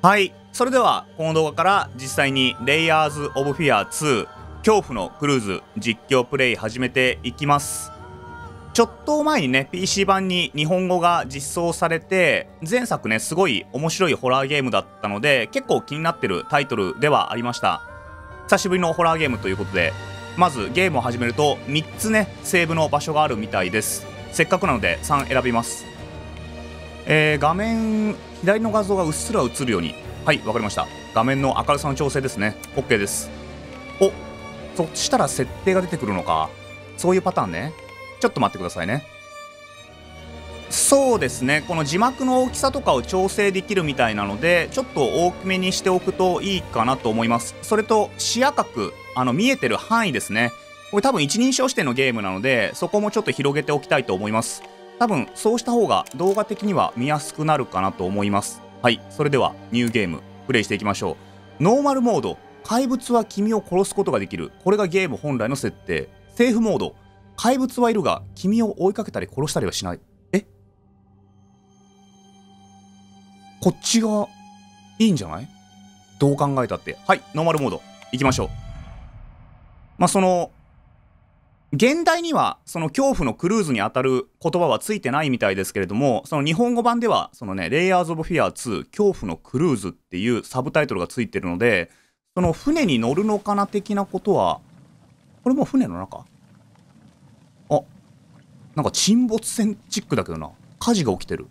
はい。それでは、この動画から実際にレイヤーズ・オブ・フィアー2恐怖のクルーズ実況プレイ始めていきます。ちょっと前にね、PC 版に日本語が実装されて、前作ね、すごい面白いホラーゲームだったので、結構気になってるタイトルではありました。久しぶりのホラーゲームということで、まずゲームを始めると3つね、セーブの場所があるみたいです。せっかくなので3選びます。えー、画面左の画像がうっすら映るようにはいわかりました画面の明るさの調整ですね OK ですおそしたら設定が出てくるのかそういうパターンねちょっと待ってくださいねそうですねこの字幕の大きさとかを調整できるみたいなのでちょっと大きめにしておくといいかなと思いますそれと視野角あの見えてる範囲ですねこれ多分一人称視点のゲームなのでそこもちょっと広げておきたいと思います多分そうした方が動画的には見やすくなるかなと思いますはいそれではニューゲームプレイしていきましょうノーマルモード怪物は君を殺すことができるこれがゲーム本来の設定セーフモード怪物はいるが君を追いかけたり殺したりはしないえこっちがいいんじゃないどう考えたってはいノーマルモードいきましょうまあその現代にはその恐怖のクルーズにあたる言葉はついてないみたいですけれどもその日本語版ではそのね「レイヤーズ・オブ・フィアー2恐怖のクルーズ」っていうサブタイトルがついてるのでその船に乗るのかな的なことはこれも船の中あなんか沈没船チックだけどな火事が起きてる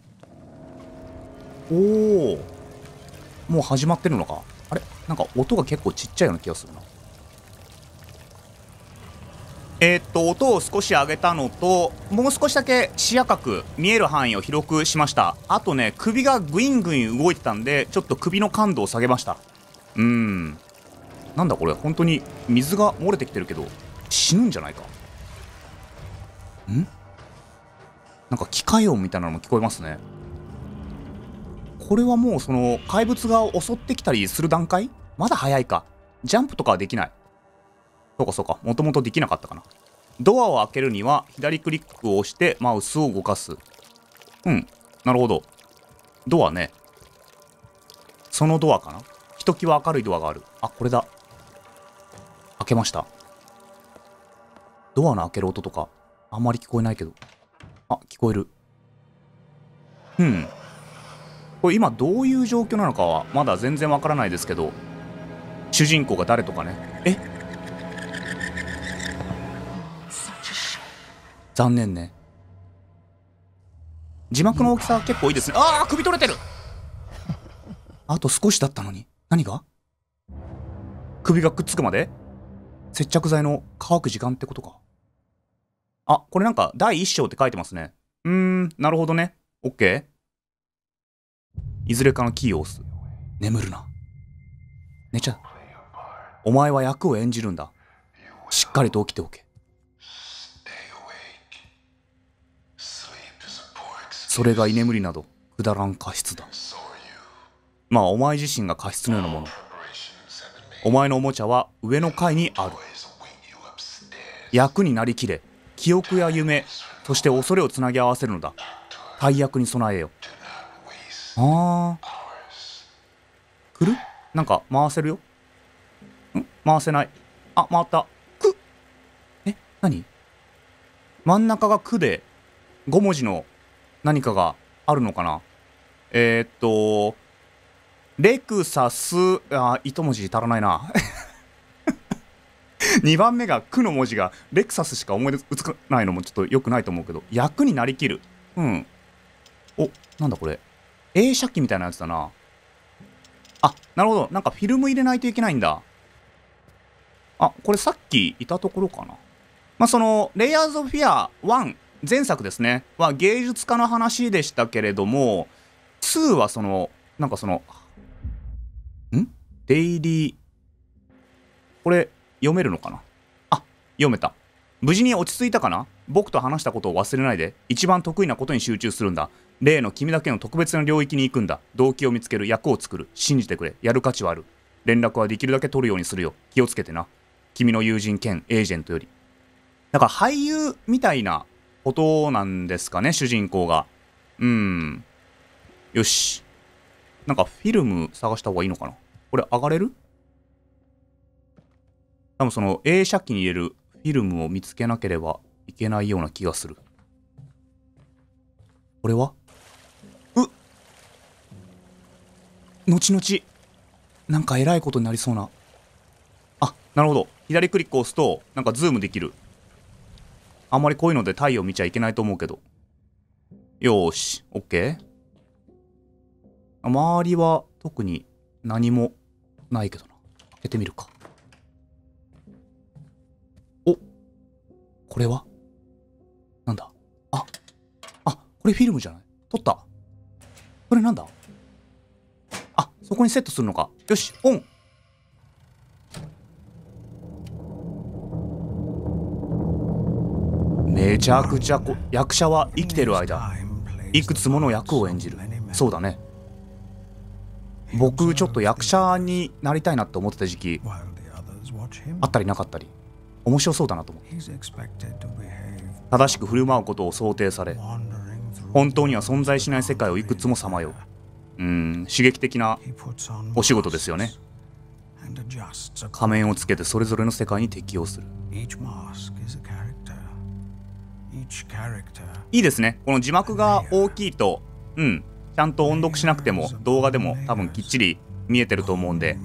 おおもう始まってるのかあれなんか音が結構ちっちゃいような気がするなえー、っと音を少し上げたのともう少しだけ視野角見える範囲を広くしましたあとね首がグイングイン動いてたんでちょっと首の感度を下げましたうんなんだこれ本当に水が漏れてきてるけど死ぬんじゃないかんなんか機械音みたいなのも聞こえますねこれはもうその怪物が襲ってきたりする段階まだ早いかジャンプとかはできないそうかそうか。もともとできなかったかな。ドアを開けるには左クリックを押してマウスを動かす。うん。なるほど。ドアね。そのドアかなひときわ明るいドアがある。あ、これだ。開けました。ドアの開ける音とか、あんまり聞こえないけど。あ、聞こえる。うん。これ今どういう状況なのかはまだ全然わからないですけど主人公が誰とかねえ残念ね字幕の大きさ結構いいですねああ首取れてる あと少しだったのに何が首がくっつくまで接着剤の乾く時間ってことかあこれなんか第1章って書いてますねうーんなるほどね OK いずれかのキーを押す眠るな寝ちゃうお前は役を演じるんだしっかりと起きておけそれが居眠りなどくだらん過失だまあお前自身が過失のようなものお前のおもちゃは上の階にある役になりきれ記憶や夢そして恐れをつなぎ合わせるのだ大役に備えよああくるなんか回せるよん回せないあ回ったくえ何真ん中が「く」で5文字の何かがあるのかなえー、っと、レクサス、あ、糸文字足らないな。2 番目が「く」の文字がレクサスしか思いつかないのもちょっと良くないと思うけど役になりきるうんおなんだこれ映写機みたいなやつだなあなるほどなんかフィルム入れないといけないんだあこれさっきいたところかなまあそのレイヤーズ・オフィア1前作ですねは芸術家の話でしたけれども2はそのなんかそのんデイリーこれ読めるのかなあ読めた無事に落ち着いたかな僕と話したことを忘れないで一番得意なことに集中するんだ例の君だけの特別な領域に行くんだ動機を見つける役を作る信じてくれやる価値はある連絡はできるだけ取るようにするよ気をつけてな君の友人兼エージェントよりなんか俳優みたいなことなんですかね、主人公が。うん。よし。なんかフィルム探した方がいいのかなこれ上がれる多分その映写機に入れるフィルムを見つけなければいけないような気がする。これはう後々、なんかえらいことになりそうな。あ、なるほど。左クリックを押すと、なんかズームできる。あんまりこういうので太陽見ちゃいけないと思うけど。よーし、ケー周りは特に何もないけどな。開けてみるか。おこれはなんだああ、これフィルムじゃない撮ったこれなんだあ、そこにセットするのか。よし、オンめちゃくちゃこ役者は生きてる間いくつもの役を演じるそうだね僕ちょっと役者になりたいなって思ってた時期あったりなかったり面白そうだなと思って正しく振る舞うことを想定され本当には存在しない世界をいくつもさまよううん刺激的なお仕事ですよね仮面をつけてそれぞれの世界に適応するいいですねこの字幕が大きいとうんちゃんと音読しなくても動画でも多分きっちり見えてると思うんで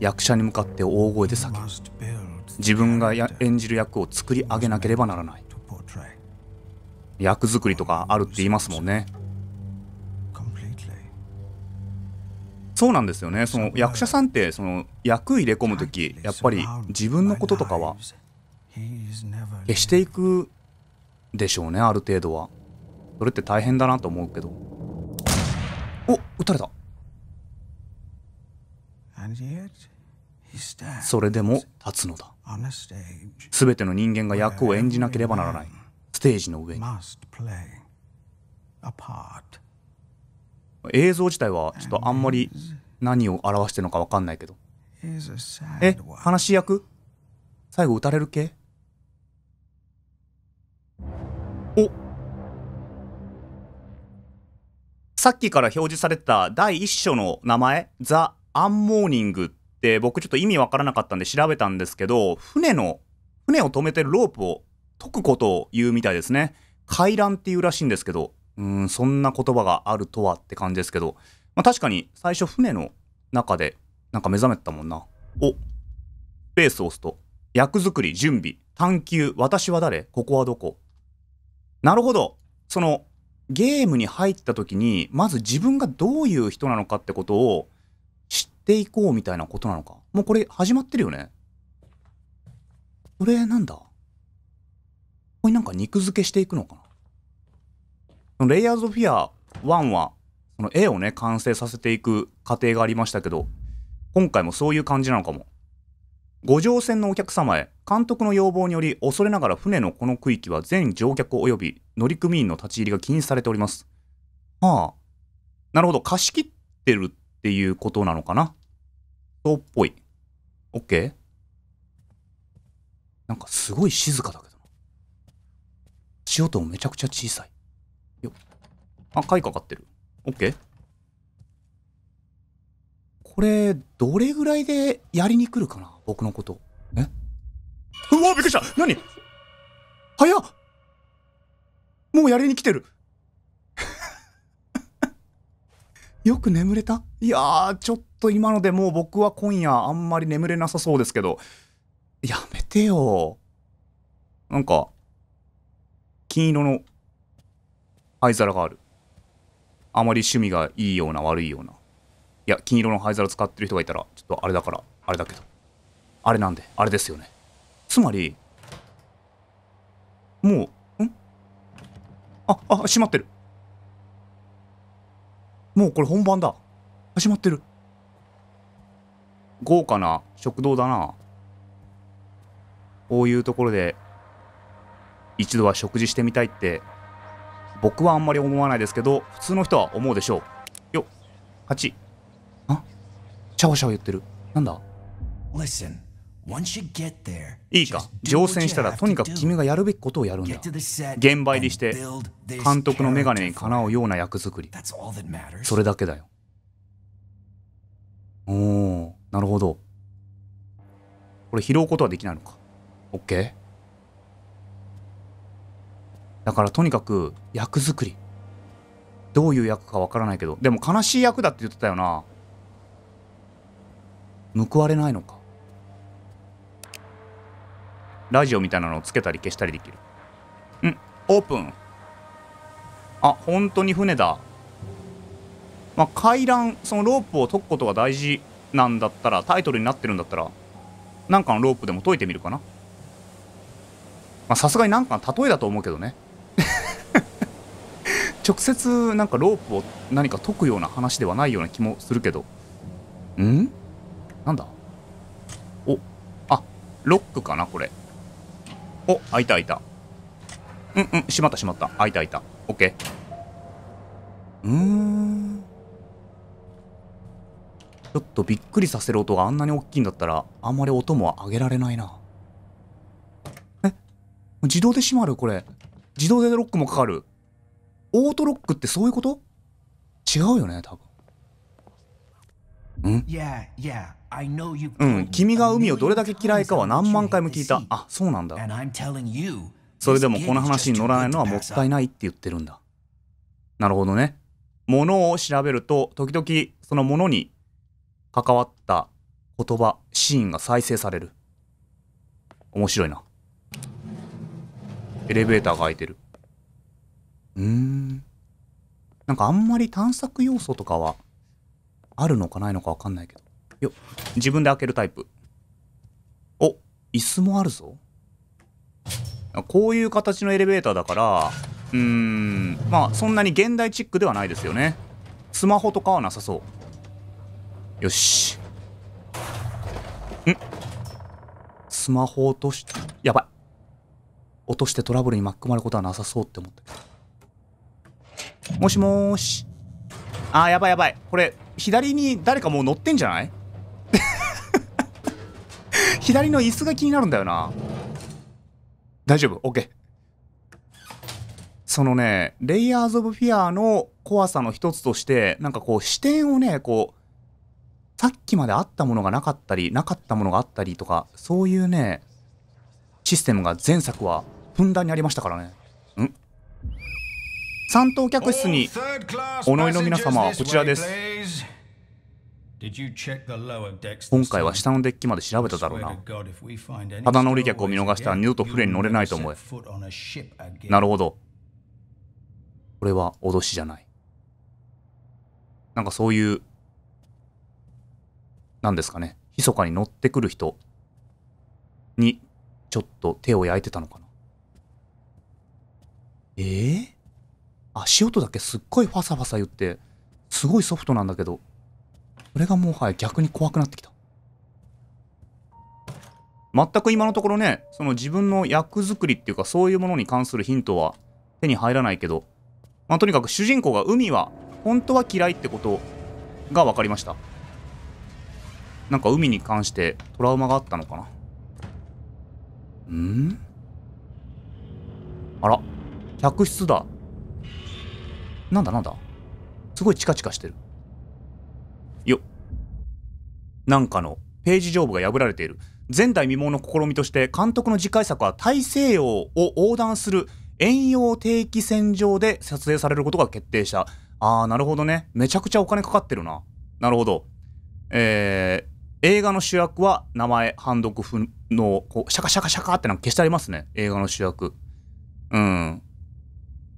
役者に向かって大声で叫ぶ自分が演じる役を作り上げなければならない役作りとかあるって言いますもんねそうなんですよねその役者さんってその役入れ込む時やっぱり自分のこととかは消していくでしょうねある程度はそれって大変だなと思うけどお撃たれたそれでも立つのだ全ての人間が役を演じなければならないステージの上に映像自体はちょっとあんまり何を表してるのか分かんないけどえ話し役最後撃たれる系おさっきから表示されてた第1章の名前、ザ・アンモーニングって僕ちょっと意味わからなかったんで調べたんですけど、船の、船を止めてるロープを解くことを言うみたいですね。回覧っていうらしいんですけど、うん、そんな言葉があるとはって感じですけど、まあ確かに最初船の中でなんか目覚めたもんな。お、スペースを押すと、役作り、準備、探求、私は誰ここはどこなるほどそのゲームに入った時にまず自分がどういう人なのかってことを知っていこうみたいなことなのかもうこれ始まってるよねこれなんだこれなんか肉付けしていくのかなレイヤーズ・オフィア1はその絵をね完成させていく過程がありましたけど今回もそういう感じなのかも五条船のお客様へ監督の要望により恐れながら船のこの区域は全乗客及び乗組員の立ち入りが禁止されておりますはあなるほど貸し切ってるっていうことなのかなそうっぽい OK なんかすごい静かだけどな足音もめちゃくちゃ小さいよあ貝かかってる OK これどれぐらいでやりに来るかな僕のこと。えうわ、びっくりした何早っもうやりに来てる よく眠れたいやー、ちょっと今のでもう僕は今夜あんまり眠れなさそうですけど。やめてよ。なんか、金色の灰皿がある。あまり趣味がいいような悪いような。いや、金色の灰皿使ってる人がいたら、ちょっとあれだから、あれだけど。あれなんで、あれですよね。つまり、もう、んあ、あ、閉まってる。もうこれ本番だ。始まってる。豪華な食堂だな。こういうところで、一度は食事してみたいって、僕はあんまり思わないですけど、普通の人は思うでしょう。よっ、8。あシャワシャワ言ってる。なんだ Listen. いいか乗船したらとにかく君がやるべきことをやるんだ現場入りして監督の眼鏡にかなうような役作りそれだけだよおおなるほどこれ拾うことはできないのか OK だからとにかく役作りどういう役かわからないけどでも悲しい役だって言ってたよな報われないのかラジオみたいなのをつけたり消したりできる。んオープン。あ、本当に船だ。まあ、回覧、そのロープを解くことが大事なんだったら、タイトルになってるんだったら、なんかのロープでも解いてみるかな。まさすがになんか例えだと思うけどね。直接なんかロープを何か解くような話ではないような気もするけど。んなんだお、あ、ロックかな、これ。お、開いた開いた。うんうん、閉まった閉まった。開いた開いた。オッケー。うーん。ちょっとびっくりさせる音があんなに大きいんだったら、あんまり音も上げられないな。え自動で閉まるこれ。自動でロックもかかる。オートロックってそういうこと違うよね、多分。ん Yeah, yeah. うん、君が海をどれだけ嫌いかは何万回も聞いた。あ、そうなんだ。それでもこの話に乗らないのはもったいないって言ってるんだ。なるほどね。ものを調べると、時々そのものに関わった言葉、シーンが再生される。面白いな。エレベーターが開いてる。うーん。なんかあんまり探索要素とかはあるのかないのかわかんないけど。よ自分で開けるタイプお椅子もあるぞこういう形のエレベーターだからうーんまあそんなに現代チックではないですよねスマホとかはなさそうよしんスマホ落としてやばい落としてトラブルに巻き込まれることはなさそうって思ってもしもーしあーやばいやばいこれ左に誰かもう乗ってんじゃない左の椅子が気になるんだよな。大丈夫 ?OK。そのね、レイヤーズ・オブ・フィアーの怖さの一つとして、なんかこう視点をね、こう、さっきまであったものがなかったり、なかったものがあったりとか、そういうね、システムが前作はふんだんにありましたからね。ん三等客室に、お乗りの皆様、はこちらです。今回は下のデッキまで調べただろうな。肌乗り客を見逃したら二度と船に乗れないと思え。なるほど。これは脅しじゃない。なんかそういう、なんですかね。密かに乗ってくる人にちょっと手を焼いてたのかな。ええー、足音だけすっごいファサファサ言って、すごいソフトなんだけど、これがもはや逆に怖くなってきた。全く今のところね、その自分の役作りっていうかそういうものに関するヒントは手に入らないけど、まあ、とにかく主人公が海は本当は嫌いってことが分かりました。なんか海に関してトラウマがあったのかなんあら、客室だ。なんだなんだすごいチカチカしてる。なんかのページ上部が破られている前代未聞の試みとして監督の次回作は大西洋を横断する遠洋定期船上で撮影されることが決定したあーなるほどねめちゃくちゃお金かかってるななるほどえー、映画の主役は名前判読不能こうシャカシャカシャカってなんか消してありますね映画の主役うん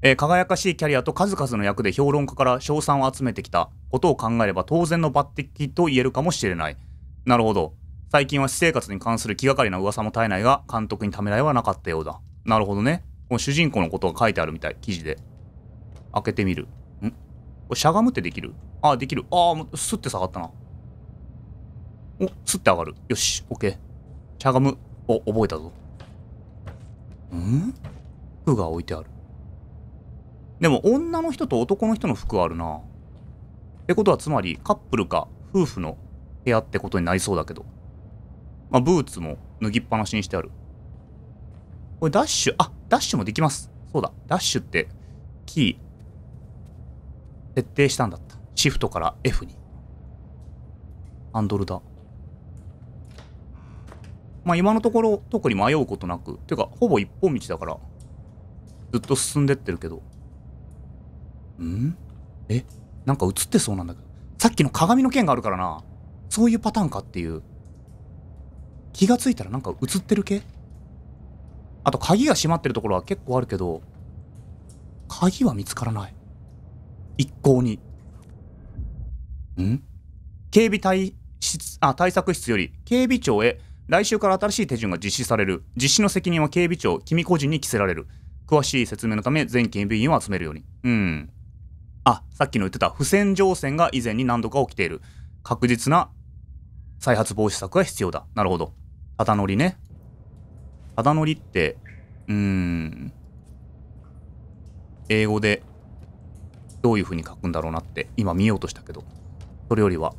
えー、輝かしいキャリアと数々の役で評論家から賞賛を集めてきたことを考えれば当然の抜擢と言えるかもしれない。なるほど。最近は私生活に関する気がかりな噂も絶えないが、監督にためらいはなかったようだ。なるほどね。この主人公のことが書いてあるみたい、記事で。開けてみる。んこれしゃがむってできるあ、あできる。ああ、すって下がったな。お、すって上がる。よし、オッケー。しゃがむ。お、覚えたぞ。ん服が置いてある。でも女の人と男の人の服あるな。ってことはつまりカップルか夫婦の部屋ってことになりそうだけど。まあ、ブーツも脱ぎっぱなしにしてある。これダッシュ、あ、ダッシュもできます。そうだ、ダッシュってキー、設定したんだった。シフトから F に。ハンドルだ。まあ今のところ特に迷うことなく、てかほぼ一本道だから、ずっと進んでってるけど。んえなんか映ってそうなんだけど。さっきの鏡の件があるからな。そういうパターンかっていう。気がついたらなんか映ってる系あと鍵が閉まってるところは結構あるけど、鍵は見つからない。一向に。ん警備対室あ対策室より警備庁へ来週から新しい手順が実施される。実施の責任は警備庁、君個人に着せられる。詳しい説明のため全警備員を集めるように。うん。あ、さっきの言ってた、不戦乗船が以前に何度か起きている。確実な再発防止策が必要だ。なるほど。ただ乗りね。ただ乗りって、うーん。英語で、どういう風に書くんだろうなって、今見ようとしたけど、それよりは、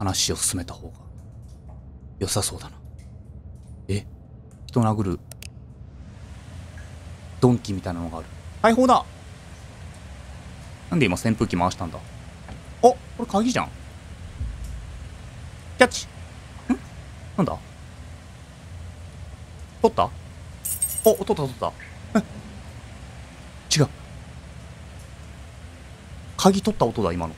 話を進めた方が、良さそうだな。え、人殴る、ドンキみたいなのがある。解放だなんで今扇風機回したんだおこれ鍵じゃん。キャッチんなんだ取ったお、取った取った。違う。鍵取った音だ、今の。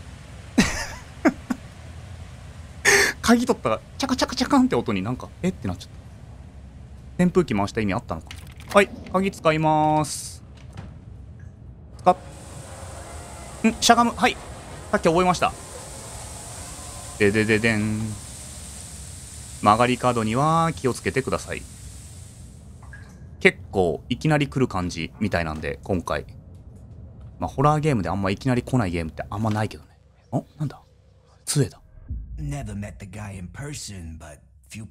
鍵取ったら、チャカチャカチャカンって音になんか、えってなっちゃった。扇風機回した意味あったのか。はい、鍵使いまーす。使っんしゃがむはいさっき覚えましたででででん曲がり角には気をつけてください結構いきなり来る感じみたいなんで今回まあホラーゲームであんまいきなり来ないゲームってあんまないけどねおなんだ杖だ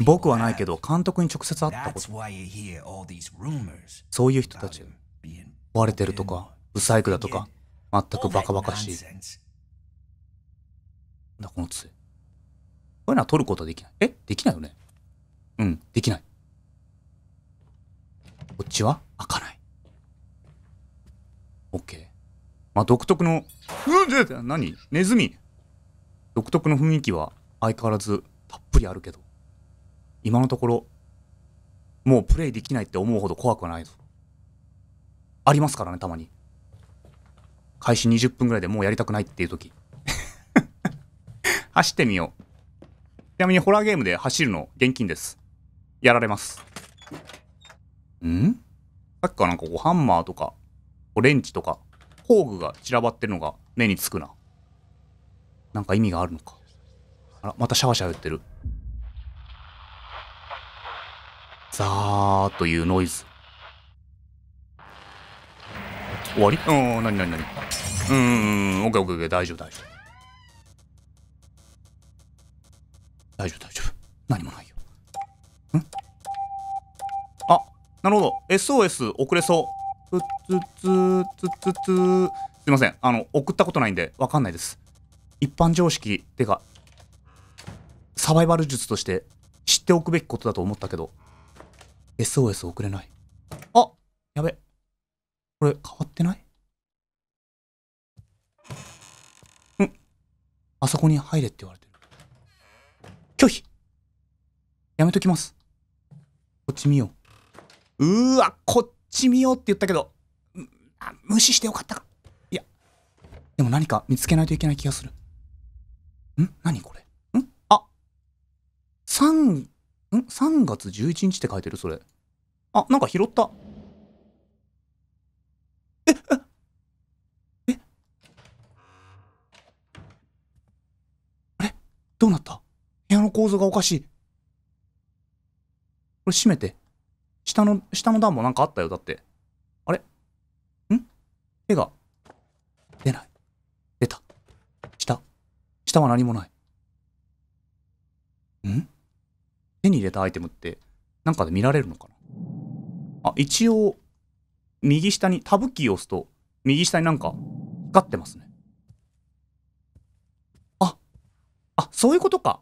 僕はないけど監督に直接会ったことそういう人たち追われてるとか不細工だとか全くバカバカしい。だ、この杖。こういうのは取ることはできない。えできないよねうん、できない。こっちは開かない。オッケー。まあ、独特の、うん、何ネズミ独特の雰囲気は相変わらずたっぷりあるけど、今のところ、もうプレイできないって思うほど怖くはないぞ。ありますからね、たまに。開始20分ぐらいでもうやりたくないっていう時 走ってみよう。ちなみにホラーゲームで走るの現金です。やられます。んさっきからなんかこうハンマーとか、オレンジとか、工具が散らばってるのが目につくな。なんか意味があるのか。あら、またシャワシャワ言ってる。ザーというノイズ。終わりうん、なになになにうんうんうんオッケーオッケー大丈夫大丈夫大丈夫大丈夫何もないよんあなるほど SOS 遅れそうつつつつつつすいませんあの送ったことないんでわかんないです一般常識てかサバイバル術として知っておくべきことだと思ったけど SOS 送れないあやべこれ変わってないあそこに入れって言われてる。拒否やめときます。こっち見よう。うーわ、こっち見ようって言ったけど、無視してよかったか。いや、でも何か見つけないといけない気がする。ん何これんあ、3、ん ?3 月11日って書いてる、それ。あ、なんか拾った。部屋の構造がおかしい。これ閉めて。下の、下の段もなんかあったよ。だって。あれん手が、出ない。出た。下。下は何もない。ん手に入れたアイテムって、なんかで見られるのかなあ、一応、右下に、タブキーを押すと、右下になんか、光ってますね。あ、あ、そういうことか。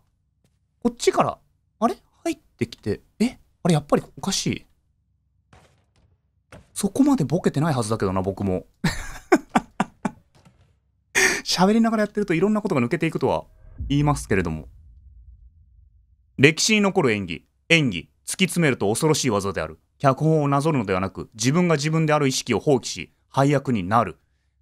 こっちから、あれ入ってきて、えあれやっぱりおかしい。そこまでボケてないはずだけどな、僕も。喋りながらやってるといろんなことが抜けていくとは言いますけれども。歴史に残る演技。演技。突き詰めると恐ろしい技である。脚本をなぞるのではなく、自分が自分である意識を放棄し、配役になる。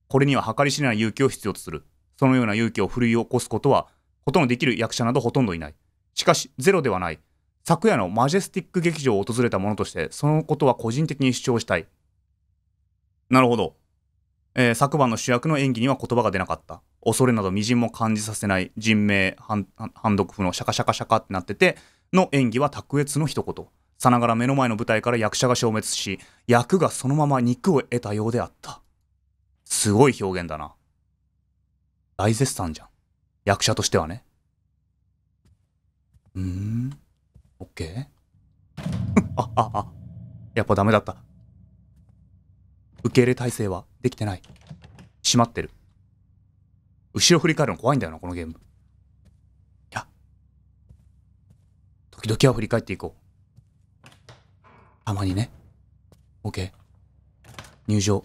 これには計り知れない勇気を必要とする。そのような勇気を振い起こすことは、ことのできる役者などほとんどいない。しかし、ゼロではない。昨夜のマジェスティック劇場を訪れた者として、そのことは個人的に主張したい。なるほど。えー、昨晩の主役の演技には言葉が出なかった。恐れなど微塵も感じさせない人名、判読譜のシャカシャカシャカってなってて、の演技は卓越の一言。さながら目の前の舞台から役者が消滅し、役がそのまま肉を得たようであった。すごい表現だな。大絶賛じゃん。役者としてはね。うん。オッケーあ、あ、あ。やっぱダメだった。受け入れ体制はできてない。閉まってる。後ろ振り返るの怖いんだよな、このゲーム。いや。時々は振り返っていこう。たまにね。オッケー。入場。